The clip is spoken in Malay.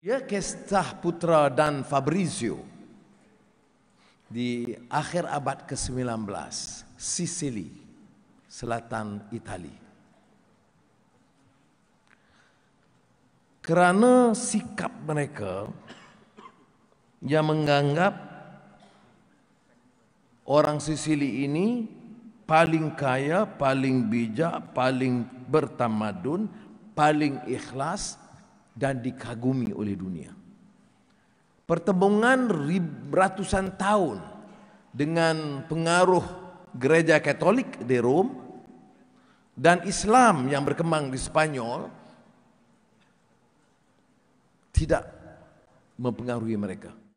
Ya Kestah Putra dan Fabrizio di akhir abad ke-19 Sicily selatan Itali kerana sikap mereka yang menganggap orang Sicily ini paling kaya, paling bijak, paling bertamadun, paling ikhlas, dan dikagumi oleh dunia. Pertemuan ratusan tahun dengan pengaruh gereja Katolik di Rom dan Islam yang berkembang di Spanyol tidak mempengaruhi mereka.